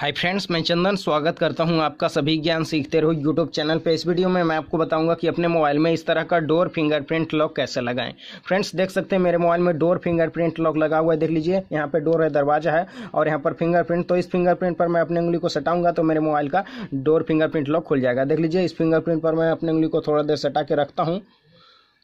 hi friends मैं चंदन स्वागत करता हूं आपका सभी ज्ञान सीखते रहो यूट्यूब चैनल पे इस वीडियो में मैं आपको बताऊंगा कि अपने मोबाइल में इस तरह का डोर फिंगरप्रिंट लॉक कैसे लगाएं फ्रेंड्स देख सकते हैं मेरे मोबाइल में डोर फिंगरप्रिंट लॉक लगा हुआ है देख लीजिए यहाँ पे डोर है दरवाजा है और यहाँ पर फिंगरप्रिंट तो इस फिंगरप्रिंट पर मैं अपनी उंगली को सटाऊंगा तो मेरे मोबाइल का डोर फिंगरप्रिंट लॉक खुल जाएगा देख लीजिए इस फिंगरप्रिंट पर मैं अपनी उंगली को थोड़ा देर सटा के रखता हूँ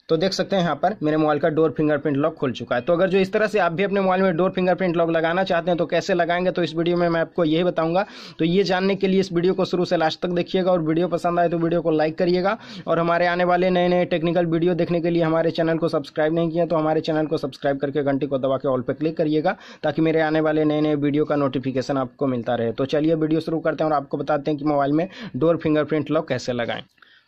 तो देख सकते हैं यहाँ पर मेरे मोबाइल का डोर फिंगरप्रिंट लॉक खुल चुका है तो अगर जो इस तरह से आप भी अपने मोबाइल में डोर फिंगरप्रिंट लॉक लगाना चाहते हैं तो कैसे लगाएंगे तो इस वीडियो में मैं आपको यही बताऊंगा तो ये जानने के लिए इस वीडियो को शुरू से लास्ट तक देखिएगा और वीडियो पसंद आए तो वीडियो को लाइक करिएगा और हमारे आने वाले नए नए टेक्निकल वीडियो देखने के लिए हमारे चैनल को सब्सक्राइब नहीं किया तो हमारे चैनल को सब्सक्राइब करके घंटी को दबा के ऑल पर क्लिक करिएगा ताकि मेरे आने वाले नए नए वीडियो का नोटिफिकेशन आपको मिलता रहे तो चलिए वीडियो शुरू करते हैं और आपको बताते हैं कि मोबाइल में डोर फिंगरप्रिंट लॉक कैसे लगाएं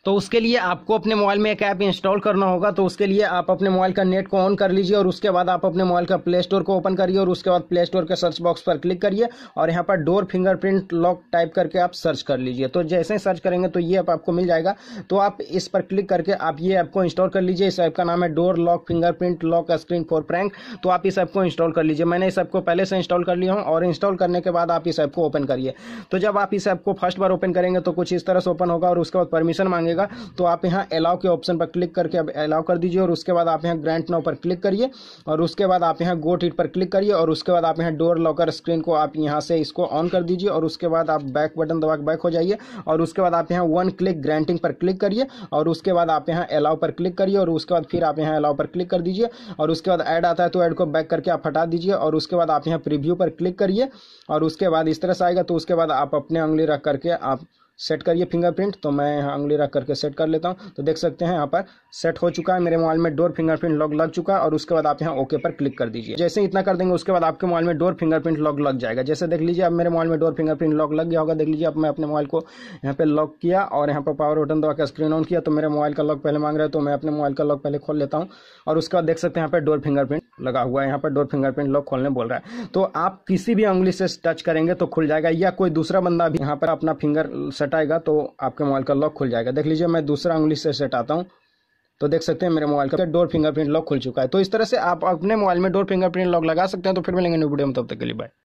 तो उसके लिए आपको अपने मोबाइल में एक ऐप इंस्टॉल करना होगा तो उसके लिए आप अपने मोबाइल का नेट को ऑन कर लीजिए और उसके बाद आप अपने मोबाइल का प्ले स्टोर को ओपन करिए और उसके बाद प्ले स्टोर के सर्च बॉक्स पर क्लिक करिए और यहाँ पर डोर फिंगरप्रिंट लॉक टाइप करके आप सर्च कर लीजिए तो जैसे ही सर्च करेंगे तो ये ऐप आपको मिल जाएगा तो आप इस पर क्लिक करके आप ये ऐप को इंस्टॉल कर लीजिए इस ऐप का नाम है door lock fingerprint lock screen for prank तो आप इस ऐप को इंस्टॉल कर लीजिए मैंने इस ऐप को पहले से इंस्टॉल कर लिया हूँ और इंस्टॉल करने के बाद आप इस ऐप को ओपन करिए तो जब आप इस ऐप को फर्स्ट बार ओपन करेंगे तो कुछ इस तरह से ओपन होगा और उसके बाद परमिशन मांगे मांगेगा तो आप यहाँ अलाउ के ऑप्शन पर क्लिक करके अब अलाउ कर दीजिए और उसके बाद आप यहाँ ग्रांट नाउ पर क्लिक करिए और उसके बाद आप यहाँ गोट इट पर क्लिक करिए और उसके बाद आप यहाँ डोर लॉकर स्क्रीन को आप यहाँ से इसको ऑन कर दीजिए और उसके बाद आप बैक बटन दबा के बैक हो जाइए और उसके बाद आप यहाँ वन क्लिक ग्रांटिंग पर क्लिक करिए और उसके बाद आप यहाँ अलाउ पर क्लिक करिए और उसके बाद फिर आप यहाँ अलाउ पर क्लिक कर दीजिए और उसके बाद ऐड आता है तो ऐड को बैक करके आप हटा दीजिए और उसके बाद आप यहाँ प्रीव्यू पर क्लिक करिए और उसके बाद इस तरह से आएगा तो उसके बाद आप अपने उंगली रख करके आप सेट करिए फिंगरप्रिंट तो मैं यहाँ उंगली रख करके सेट कर लेता हूँ तो देख सकते हैं यहाँ पर सेट हो चुका है मेरे मोबाइल में डोर फिंगरप्रिंट लॉक लग चुका है और उसके बाद आप यहाँ ओके पर क्लिक कर दीजिए जैसे इतना कर देंगे उसके बाद आपके मोबाइल में डोर फिंगरप्रिंट लॉक लग जाएगा जैसे देख लीजिए अब मेरे मोबाइल में डोर फिंगरप्रिंट लॉक लग गया होगा देख लीजिए अब मैं अपने मोबाइल को यहाँ पर लॉक किया और यहाँ पर पावर बटन दबा के स्क्रीन ऑन किया तो मेरे मोबाइल का लॉक पहले मांग रहे हैं तो मैं अपने मोबाइल का लॉक पहले खोल लेता हूँ और उसके बाद देख सकते हैं यहाँ पर डोर फिंगरप्रिंट लगा हुआ है यहाँ पर डोर फिंगरप्रिंट लॉक खोलने बोल रहा है तो आप किसी भी उंगली से टच करेंगे तो खुल जाएगा या कोई दूसरा बंदा भी यहाँ पर अपना फिंगर सेट सटाएगा तो आपके मोबाइल का लॉक खुल जाएगा देख लीजिए मैं दूसरा उंगली से सटाता हूँ तो देख सकते हैं मेरे मोबाइल का डोर फिंगरप्रिंट लॉक खुल चुका है तो इस तरह से आप अपने मोबाइल में डोर फिंगरप्रिंट लॉक लगा सकते हैं तो फिर मिलेंगे न्यू वीडियो में तब तक के लिए बाय